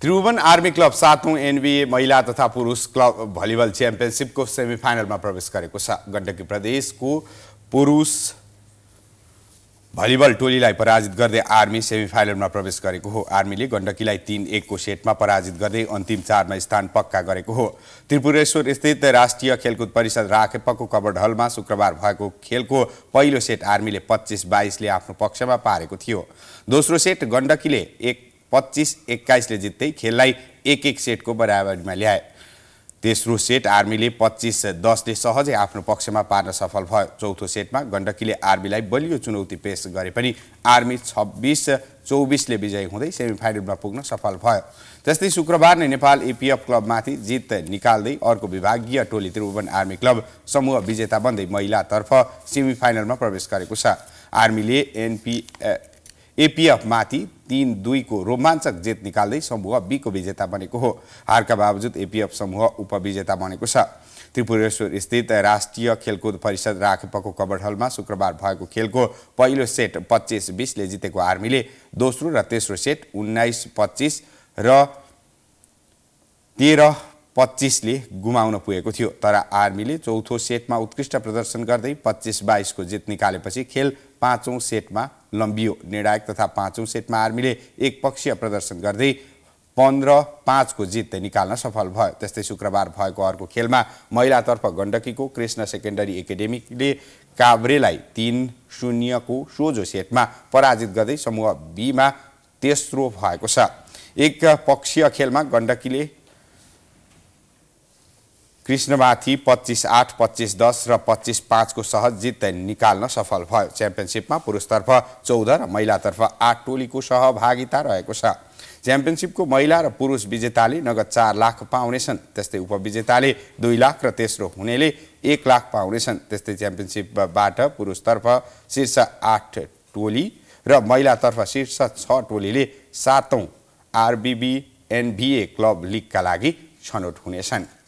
Tribhuvan army club सातौँ NBA महिला तथा पुरुष क्लब भलिबल च्याम्पियनसिपको सेमिफाइनलमा प्रवेश गरेको छ गण्डकी प्रदेशको पुरुष भलिबल टोलीलाई पराजित गर्दै आर्मी सेमिफाइनलमा प्रवेश गरेको हो आर्मीले गण्डकीलाई तिन एकको सेटमा पराजित गर्दै अन्तिम चारमा स्थान पक्का गरेको हो त्रिपुरेश्वर स्थित राष्ट्रिय खेलकुद परिषद राखेपको कबड हलमा शुक्रबार भएको खेलको पहिलो सेट आर्मीले पच्चिस बाइसले आफ्नो पक्षमा पारेको थियो दोस्रो सेट गण्डकीले एक पच्चिस एक्काइसले जित्दै खेललाई एक एक सेटको बराबरीमा ल्याए तेस्रो सेट आर्मीले पच्चिस दसले सहजै आफ्नो पक्षमा पार्न सफल भयो चौथो सेटमा गण्डकीले आर्मीलाई बलियो चुनौती पेस गरे पनि आर्मी छब्बिस चौबिसले विजयी हुँदै सेमिफाइनलमा पुग्न सफल भयो त्यस्तै शुक्रबार नै नेपाल एपिएफ क्लबमाथि जित निकाल्दै अर्को विभागीय टोली त्रिभुवन आर्मी क्लब समूह विजेता बन्दै महिलातर्फ सेमिफाइनलमा प्रवेश गरेको छ आर्मीले एनपी एपिएफमाथि तिन दुईको रोमाञ्चक जित निकाल्दै समूह बीको विजेता बनेको हो हारका बावजुद एपिएफ समूह उपविजेता बनेको छ त्रिपुरेश्वर स्थित राष्ट्रिय खेलकुद परिषद राखेपको कबड हलमा शुक्रबार भएको खेलको पहिलो सेट पच्चिस बिसले जितेको आर्मीले दोस्रो र तेस्रो सेट उन्नाइस पच्चिस र तेह्र पच्चिसले गुमाउन पुगेको थियो तर आर्मीले चौथो सेटमा उत्कृष्ट प्रदर्शन गर्दै पच्चिस बाइसको जित निकालेपछि खेल पाँचौँ सेटमा लम्बियो निर्णायक तथा पाँचौँ सेटमा आर्मीले एकपक्षीय प्रदर्शन गर्दै पन्ध्र पाँचको जित निकाल्न सफल भयो त्यस्तै शुक्रबार भएको अर्को खेलमा महिलातर्फ गण्डकीको कृष्ण सेकेन्डरी एकाडेमीले काभ्रेलाई तिन शून्यको सोझो सेटमा पराजित गर्दै समूह बीमा तेस्रो भएको छ एकपक्षीय खेलमा गण्डकीले कृष्णमाथि पच्चिस आठ पच्चिस दस र पच्चिस पाँचको सहज जित निकाल्न सफल भयो च्याम्पियनसिपमा पुरुषतर्फ चौध र महिलातर्फ आठ टोलीको सहभागिता रहेको छ च्याम्पियनसिपको महिला र पुरुष विजेताले नगद चार लाख पाउनेछन् त्यस्तै उपविजेताले दुई लाख र तेस्रो हुनेले एक लाख पाउनेछन् त्यस्तै च्याम्पियनसिपबाट पुरुषतर्फ शीर्ष आठ टोली र महिलातर्फ शीर्ष छ टोलीले सातौँ आरबिबी एनबिए क्लब लिगका लागि छनौट हुनेछन्